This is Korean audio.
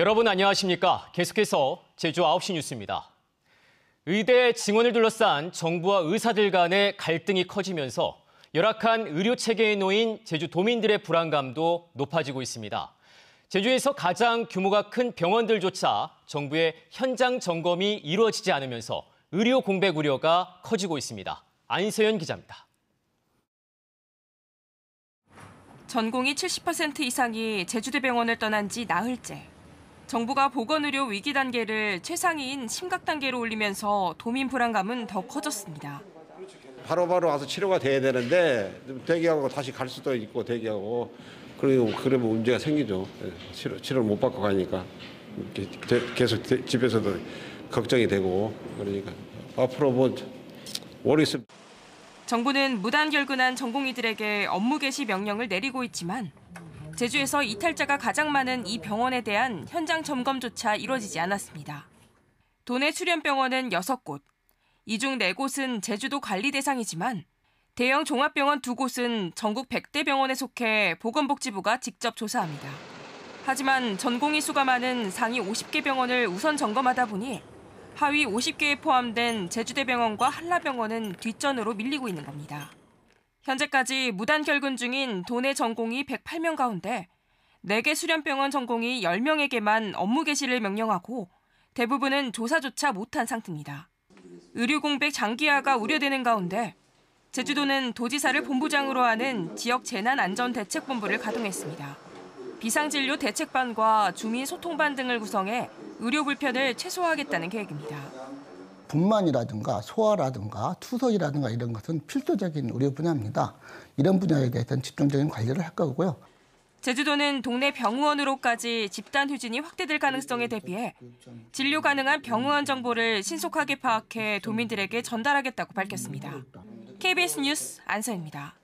여러분 안녕하십니까? 계속해서 제주 9시 뉴스입니다. 의대 증원을 둘러싼 정부와 의사들 간의 갈등이 커지면서 열악한 의료 체계에 놓인 제주 도민들의 불안감도 높아지고 있습니다. 제주에서 가장 규모가 큰 병원들조차 정부의 현장 점검이 이루어지지 않으면서 의료 공백 우려가 커지고 있습니다. 안세현 기자입니다. 전공이 70% 이상이 제주대 병원을 떠난 지 나흘째. 정부가 보건의료 위기 단계를 최상위인 심각 단계로 올리면서 도민 불안감은 더 커졌습니다. 바로바로 바로 와서 치료가 돼야 되는데 대기하고 다시 갈 수도 있고 대기하고 그리고 그러면 문제가 생기죠. 예, 치료, 치료를 못 받고 가니까 계속 집에서도 걱정이 되고 그러니까 앞으로 뭐모르겠 정부는 무단 결근한 전공의들에게 업무 개시 명령을 내리고 있지만 제주에서 이탈자가 가장 많은 이 병원에 대한 현장 점검조차 이루어지지 않았습니다. 도내 수련병원은 6곳, 이 중 4곳은 제주도 관리 대상이지만 대형 종합병원 2곳은 전국 100대 병원에 속해 보건복지부가 직접 조사합니다. 하지만 전공의 수가 많은 상위 50개 병원을 우선 점검하다 보니 하위 50개에 포함된 제주대병원과 한라병원은 뒷전으로 밀리고 있는 겁니다. 현재까지 무단 결근 중인 도내 전공이 108명 가운데 4개 수련병원 전공이 10명에게만 업무 개시를 명령하고 대부분은 조사조차 못한 상태입니다. 의료 공백 장기화가 우려되는 가운데 제주도는 도지사를 본부장으로 하는 지역 재난안전대책본부를 가동했습니다. 비상진료 대책반과 주민소통반 등을 구성해 의료 불편을 최소화하겠다는 계획입니다. 분만이라든가 소화라든가 투석이라든가 이런 것은 필수적인 의료 분야입니다. 이런 분야에 대해서는 집중적인 관리를 할 거고요. 제주도는 동네 병원으로까지 집단 휴진이 확대될 가능성에 대비해 진료 가능한 병원 정보를 신속하게 파악해 도민들에게 전달하겠다고 밝혔습니다. KBS 뉴스 안서입니다.